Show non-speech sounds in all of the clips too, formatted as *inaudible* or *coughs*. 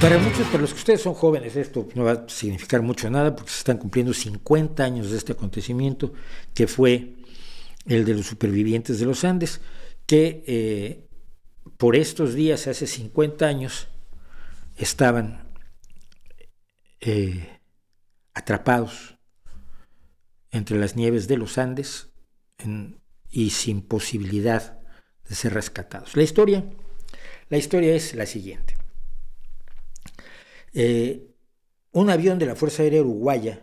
Para muchos, para los que ustedes son jóvenes, esto no va a significar mucho nada porque se están cumpliendo 50 años de este acontecimiento que fue el de los supervivientes de los Andes, que eh, por estos días, hace 50 años, estaban eh, atrapados entre las nieves de los Andes y sin posibilidad de ser rescatados. La historia, la historia es la siguiente. Eh, un avión de la Fuerza Aérea Uruguaya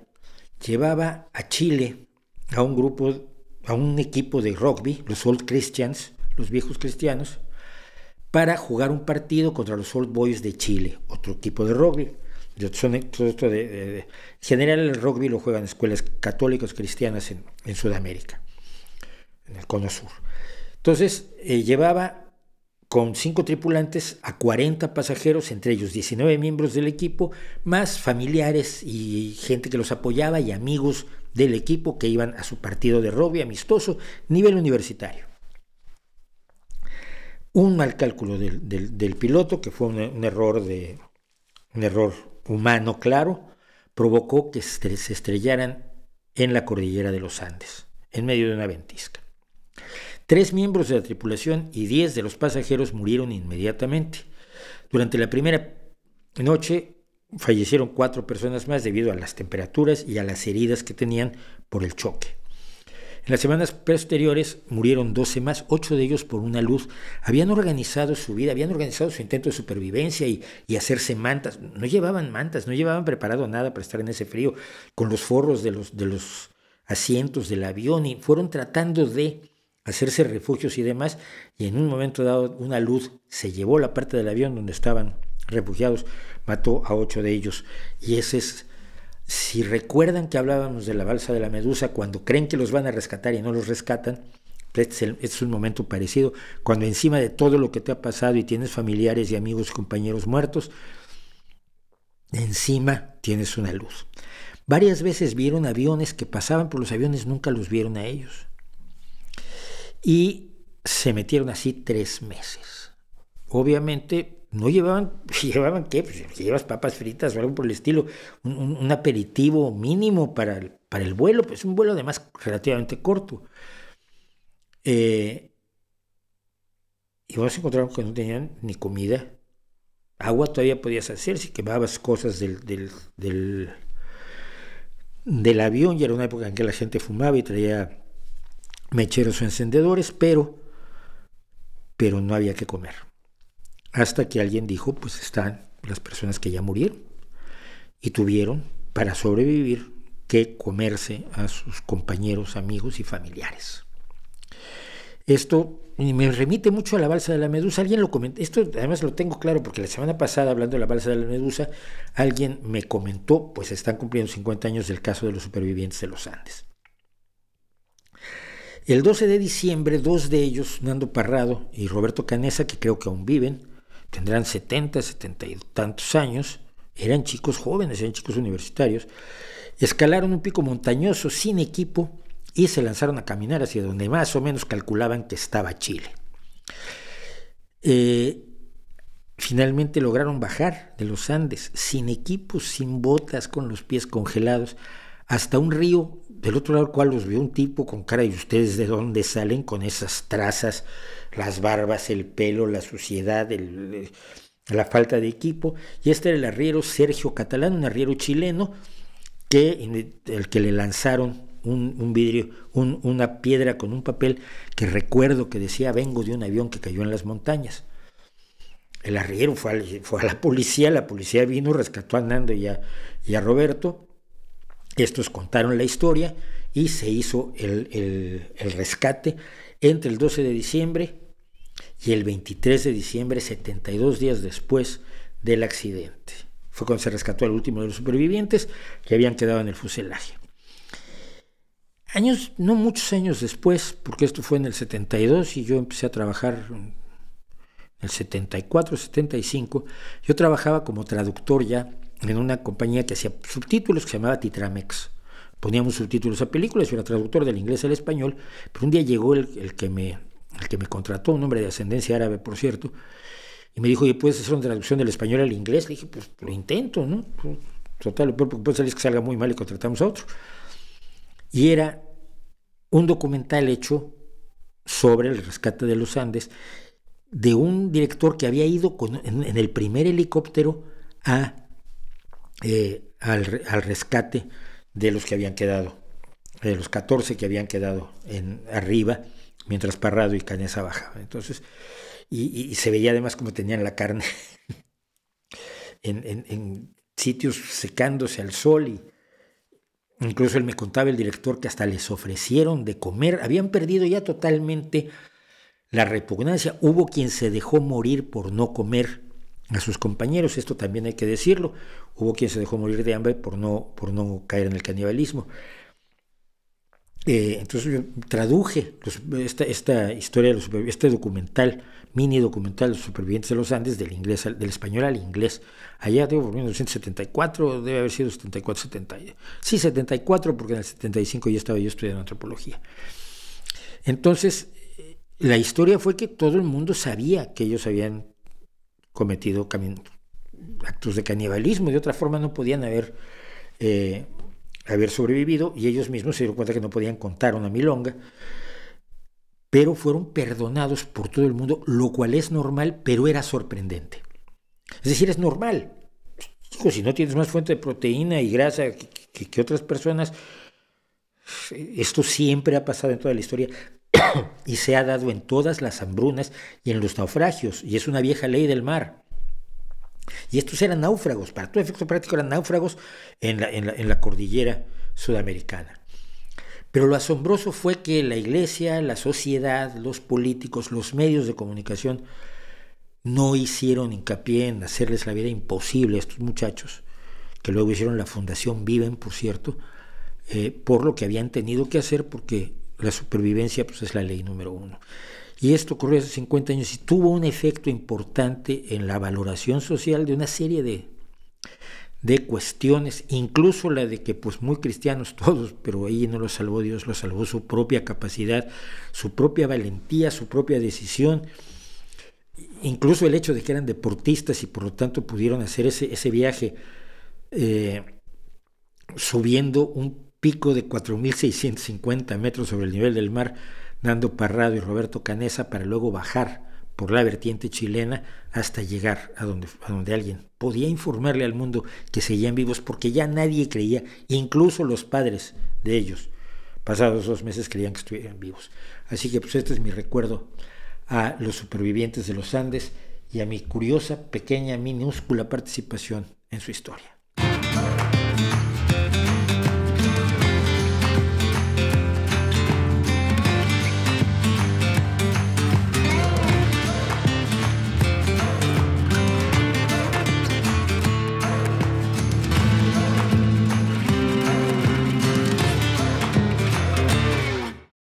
llevaba a Chile a un grupo, a un equipo de rugby, los Old Christians, los viejos cristianos, para jugar un partido contra los Old Boys de Chile, otro equipo de rugby. general el rugby lo juegan escuelas católicas cristianas en, Sudamérica, en el Cono Sur. Entonces eh, llevaba con cinco tripulantes a 40 pasajeros, entre ellos 19 miembros del equipo, más familiares y gente que los apoyaba y amigos del equipo que iban a su partido de rugby amistoso, nivel universitario. Un mal cálculo del, piloto, que fue un, error de, un error humano claro, provocó que se estrellaran en la cordillera de los Andes, en medio de una ventisca. Tres miembros de la tripulación y diez de los pasajeros murieron inmediatamente. Durante la primera noche fallecieron cuatro personas más debido a las temperaturas y a las heridas que tenían por el choque. En las semanas posteriores murieron 12 más, ocho de ellos por una luz. Habían organizado su vida, habían organizado su intento de supervivencia y, y, hacerse mantas. No llevaban mantas, no llevaban preparado nada para estar en ese frío, con los forros de los, de los asientos del avión y fueron tratando de hacerse refugios y demás, y en un momento dado una luz se llevó la parte del avión donde estaban refugiados, mató a ocho de ellos, y ese es... Si recuerdan que hablábamos de la balsa de la medusa, cuando creen que los van a rescatar y no los rescatan, este es un momento parecido, cuando encima de todo lo que te ha pasado y tienes familiares y amigos, y compañeros muertos, encima tienes una luz. Varias veces vieron aviones que pasaban por los aviones, nunca los vieron a ellos y se metieron así tres meses. Obviamente no llevaban, *laughs* llevaban qué, pues, llevas papas fritas o algo por el estilo, un, aperitivo mínimo para el, para el, vuelo, pues un vuelo además relativamente corto. Eh, y vos encontraron que no tenían ni comida. Agua todavía podías hacer si quemabas cosas del, del, del, del avión, y era una época en que la gente fumaba y traía me echaron sus encendedores, pero, pero no había que comer. Hasta que alguien dijo, pues están las personas que ya murieron y tuvieron para sobrevivir que comerse a sus compañeros, amigos y familiares. Esto me remite mucho a la balsa de la medusa. Alguien lo comentó, esto además lo tengo claro porque la semana pasada, hablando de la balsa de la medusa, alguien me comentó, pues están cumpliendo 50 años del caso de los supervivientes de los Andes. El 12 de diciembre, dos de ellos, Nando Parrado y Roberto Canesa, que creo que aún viven, tendrán 70, 70 y tantos años, eran chicos jóvenes, eran chicos universitarios, escalaron un pico montañoso sin equipo y se lanzaron a caminar hacia donde más o menos calculaban que estaba Chile. Eh, finalmente lograron bajar de los Andes sin equipo, sin botas, con los pies congelados, hasta un río del otro lado, cual los vio un tipo con cara y ustedes de dónde salen con esas trazas, las barbas, el pelo, la suciedad, la falta de equipo. Y este era el arriero Sergio Catalán, un arriero chileno, que el que le lanzaron un, vidrio, una piedra con un papel que recuerdo que decía vengo de un avión que cayó en las montañas. El arriero fue, a la policía, la policía vino, rescató a Nando y a Roberto estos contaron la historia y se hizo el, rescate entre el 12 de diciembre y el 23 de diciembre, 72 días después del accidente. Fue cuando se rescató al último de los supervivientes que habían quedado en el fuselaje. Años, no muchos años después, porque esto fue en el 72 y yo empecé a trabajar en el 74, 75, yo trabajaba como traductor ya en una compañía que hacía subtítulos que se llamaba Titramex. Poníamos subtítulos a películas, yo era traductor del inglés al español, pero un día llegó el, que me, el que me contrató, un hombre de ascendencia árabe, por cierto, y me dijo, oye, ¿puedes hacer una traducción del español al inglés? Le dije, pues lo intento, ¿no? Total, lo que puede salir que salga muy mal y contratamos a otro. Y era un documental hecho sobre el rescate de los Andes de un director que había ido en el primer helicóptero a eh, al, rescate de los que habían quedado, de los 14 que habían quedado en, arriba, mientras Parrado y Canesa bajaban. Entonces, y, se veía además como tenían la carne *laughs* en, sitios secándose al sol y, Incluso él me contaba, el director, que hasta les ofrecieron de comer. Habían perdido ya totalmente la repugnancia. Hubo quien se dejó morir por no comer a sus compañeros, esto también hay que decirlo, hubo quien se dejó morir de hambre por no, por no caer en el canibalismo. Eh, entonces yo traduje esta, esta, historia, este documental, mini documental de los supervivientes de los Andes del inglés del español al inglés. Allá, digo, por 1974, debe haber sido 74, 70. Sí, 74, porque en el 75 ya estaba yo estudiando antropología. Entonces, eh, la historia fue que todo el mundo sabía que ellos habían cometido actos de canibalismo, de otra forma no podían haber, eh, haber sobrevivido y ellos mismos se dieron cuenta que no podían contar una milonga, pero fueron perdonados por todo el mundo, lo cual es normal, pero era sorprendente. Es decir, es normal. hijo si no tienes más fuente de proteína y grasa que, que otras personas, esto siempre ha pasado en toda la historia, *coughs* y se ha dado en todas las hambrunas y en los naufragios, y es una vieja ley del mar. Y estos eran náufragos, para todo efecto práctico eran náufragos en la, en cordillera sudamericana. Pero lo asombroso fue que la iglesia, la sociedad, los políticos, los medios de comunicación no hicieron hincapié en hacerles la vida imposible a estos muchachos, que luego hicieron la Fundación Viven, por cierto, eh, por lo que habían tenido que hacer porque la supervivencia pues, es la ley número uno. Y esto ocurrió hace 50 años y tuvo un efecto importante en la valoración social de una serie de, de cuestiones, incluso la de que pues muy cristianos *laughs* todos, pero ahí no lo salvó Dios, lo salvó su propia capacidad, su propia valentía, su propia decisión, incluso el hecho de que eran deportistas y por lo tanto pudieron hacer ese, viaje eh, subiendo un pico de 4.650 metros sobre el nivel del mar, dando Parrado y Roberto Canesa para luego bajar por la vertiente chilena hasta llegar a donde, a donde alguien podía informarle al mundo que seguían vivos porque ya nadie creía, incluso los padres de ellos, pasados dos meses creían que estuvieran vivos. Así que pues este es mi recuerdo a los supervivientes de los Andes y a mi curiosa, pequeña, minúscula participación en su historia.